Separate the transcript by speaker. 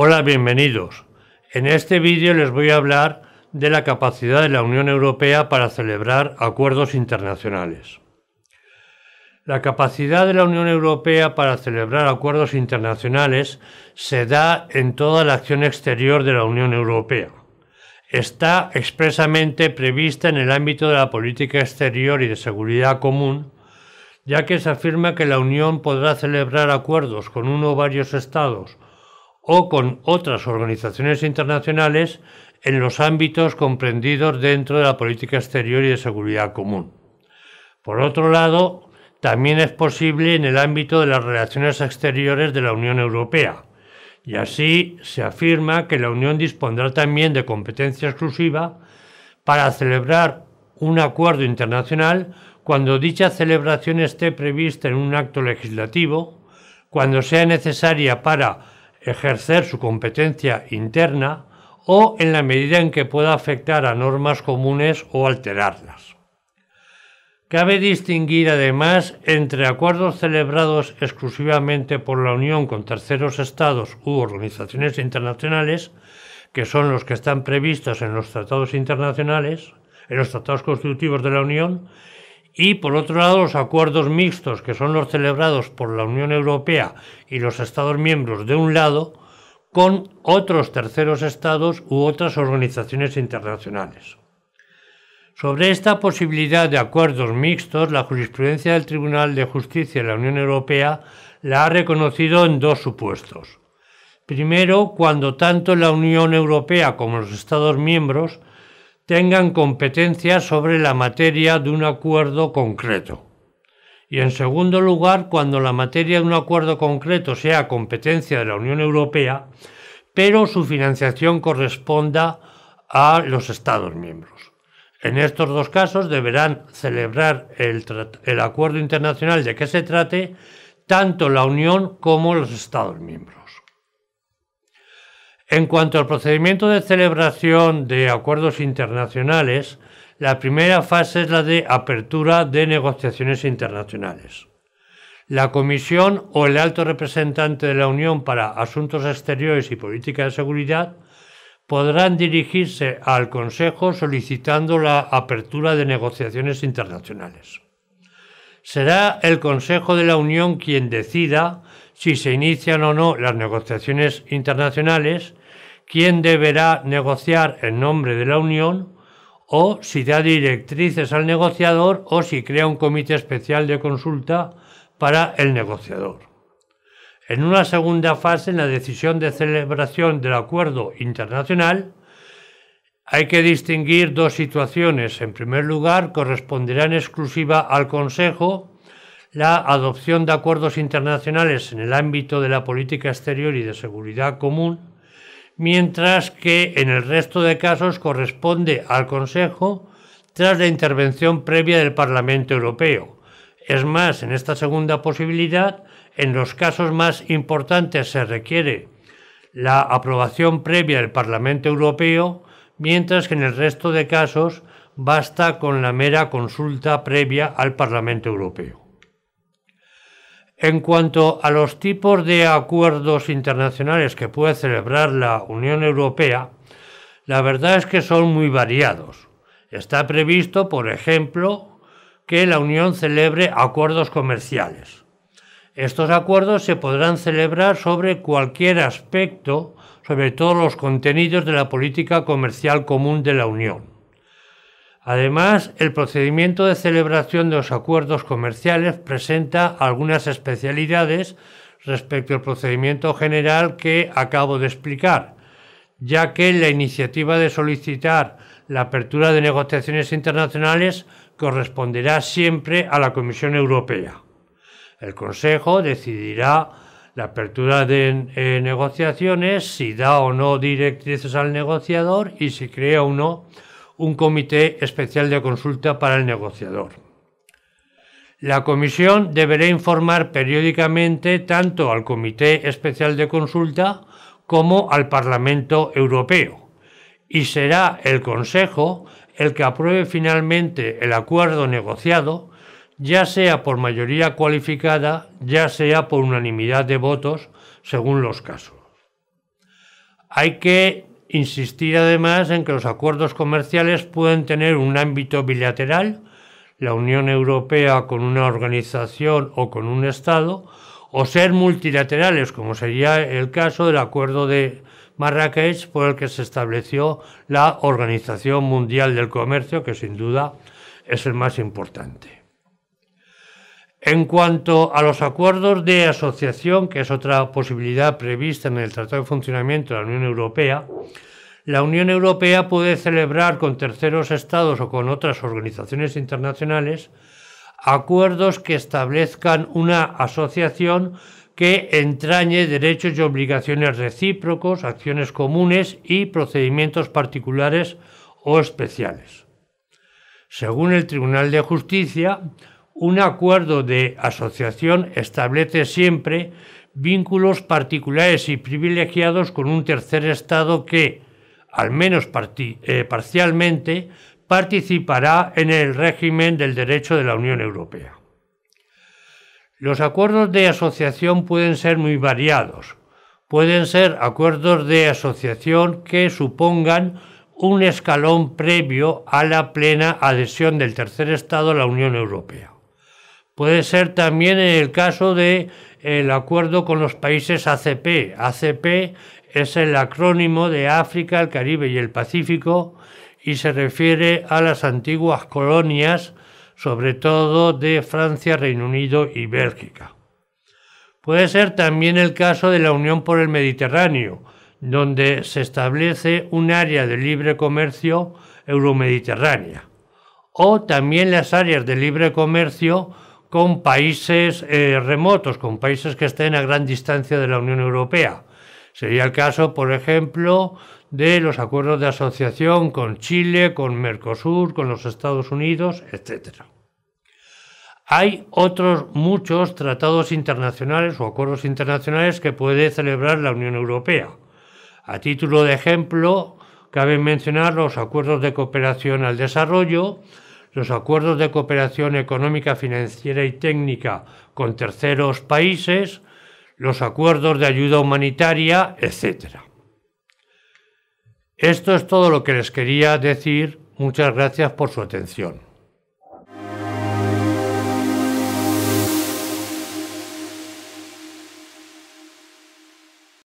Speaker 1: Hola, bienvenidos. En este vídeo les voy a hablar de la capacidad de la Unión Europea para celebrar acuerdos internacionales. La capacidad de la Unión Europea para celebrar acuerdos internacionales se da en toda la acción exterior de la Unión Europea. Está expresamente prevista en el ámbito de la política exterior y de seguridad común, ya que se afirma que la Unión podrá celebrar acuerdos con uno o varios estados o con otras organizaciones internacionales en los ámbitos comprendidos dentro de la política exterior y de seguridad común. Por otro lado, también es posible en el ámbito de las relaciones exteriores de la Unión Europea, y así se afirma que la Unión dispondrá también de competencia exclusiva para celebrar un acuerdo internacional cuando dicha celebración esté prevista en un acto legislativo, cuando sea necesaria para ejercer su competencia interna o en la medida en que pueda afectar a normas comunes o alterarlas. Cabe distinguir además entre acuerdos celebrados exclusivamente por la Unión con terceros estados u organizaciones internacionales, que son los que están previstos en los tratados internacionales, en los tratados constitutivos de la Unión, y por otro lado, los acuerdos mixtos, que son los celebrados por la Unión Europea y los Estados miembros de un lado, con otros terceros estados u otras organizaciones internacionales. Sobre esta posibilidad de acuerdos mixtos, la jurisprudencia del Tribunal de Justicia de la Unión Europea la ha reconocido en dos supuestos. Primero, cuando tanto la Unión Europea como los Estados miembros tengan competencia sobre la materia de un acuerdo concreto. Y en segundo lugar, cuando la materia de un acuerdo concreto sea competencia de la Unión Europea, pero su financiación corresponda a los Estados miembros. En estos dos casos deberán celebrar el, acuerdo internacional de que se trate tanto la Unión como los Estados miembros. En cuanto al procedimiento de celebración de acuerdos internacionales, la primera fase es la de apertura de negociaciones internacionales. La Comisión o el alto representante de la Unión para Asuntos Exteriores y Política de Seguridad podrán dirigirse al Consejo solicitando la apertura de negociaciones internacionales. Será el Consejo de la Unión quien decida si se inician o no las negociaciones internacionales quién deberá negociar en nombre de la Unión o si da directrices al negociador o si crea un comité especial de consulta para el negociador. En una segunda fase, en la decisión de celebración del acuerdo internacional, hay que distinguir dos situaciones. En primer lugar, corresponderá en exclusiva al Consejo la adopción de acuerdos internacionales en el ámbito de la política exterior y de seguridad común mientras que en el resto de casos corresponde al Consejo tras la intervención previa del Parlamento Europeo. Es más, en esta segunda posibilidad, en los casos más importantes se requiere la aprobación previa del Parlamento Europeo, mientras que en el resto de casos basta con la mera consulta previa al Parlamento Europeo. En cuanto a los tipos de acuerdos internacionales que puede celebrar la Unión Europea, la verdad es que son muy variados. Está previsto, por ejemplo, que la Unión celebre acuerdos comerciales. Estos acuerdos se podrán celebrar sobre cualquier aspecto, sobre todos los contenidos de la política comercial común de la Unión. Además, el procedimiento de celebración de los acuerdos comerciales presenta algunas especialidades respecto al procedimiento general que acabo de explicar, ya que la iniciativa de solicitar la apertura de negociaciones internacionales corresponderá siempre a la Comisión Europea. El Consejo decidirá la apertura de eh, negociaciones, si da o no directrices al negociador y si crea o no un comité especial de consulta para el negociador. La comisión deberá informar periódicamente tanto al comité especial de consulta como al Parlamento Europeo y será el Consejo el que apruebe finalmente el acuerdo negociado, ya sea por mayoría cualificada, ya sea por unanimidad de votos, según los casos. Hay que Insistir además en que los acuerdos comerciales pueden tener un ámbito bilateral, la Unión Europea con una organización o con un Estado, o ser multilaterales, como sería el caso del acuerdo de Marrakech por el que se estableció la Organización Mundial del Comercio, que sin duda es el más importante. En cuanto a los acuerdos de asociación, que es otra posibilidad prevista en el Tratado de Funcionamiento de la Unión Europea, la Unión Europea puede celebrar con terceros estados o con otras organizaciones internacionales acuerdos que establezcan una asociación que entrañe derechos y obligaciones recíprocos, acciones comunes y procedimientos particulares o especiales. Según el Tribunal de Justicia, un acuerdo de asociación establece siempre vínculos particulares y privilegiados con un tercer Estado que, al menos eh, parcialmente, participará en el régimen del derecho de la Unión Europea. Los acuerdos de asociación pueden ser muy variados. Pueden ser acuerdos de asociación que supongan un escalón previo a la plena adhesión del tercer Estado a la Unión Europea Puede ser también el caso de el acuerdo con los países ACP. ACP es el acrónimo de África, el Caribe y el Pacífico y se refiere a las antiguas colonias, sobre todo de Francia, Reino Unido y Bélgica. Puede ser también el caso de la Unión por el Mediterráneo, donde se establece un área de libre comercio euromediterránea, o también las áreas de libre comercio con países eh, remotos, con países que estén a gran distancia de la Unión Europea. Sería el caso, por ejemplo, de los acuerdos de asociación con Chile, con Mercosur, con los Estados Unidos, etc. Hay otros muchos tratados internacionales o acuerdos internacionales que puede celebrar la Unión Europea. A título de ejemplo, cabe mencionar los acuerdos de cooperación al desarrollo, los acuerdos de cooperación económica, financiera y técnica con terceros países, los acuerdos de ayuda humanitaria, etc. Esto es todo lo que les quería decir. Muchas gracias por su atención.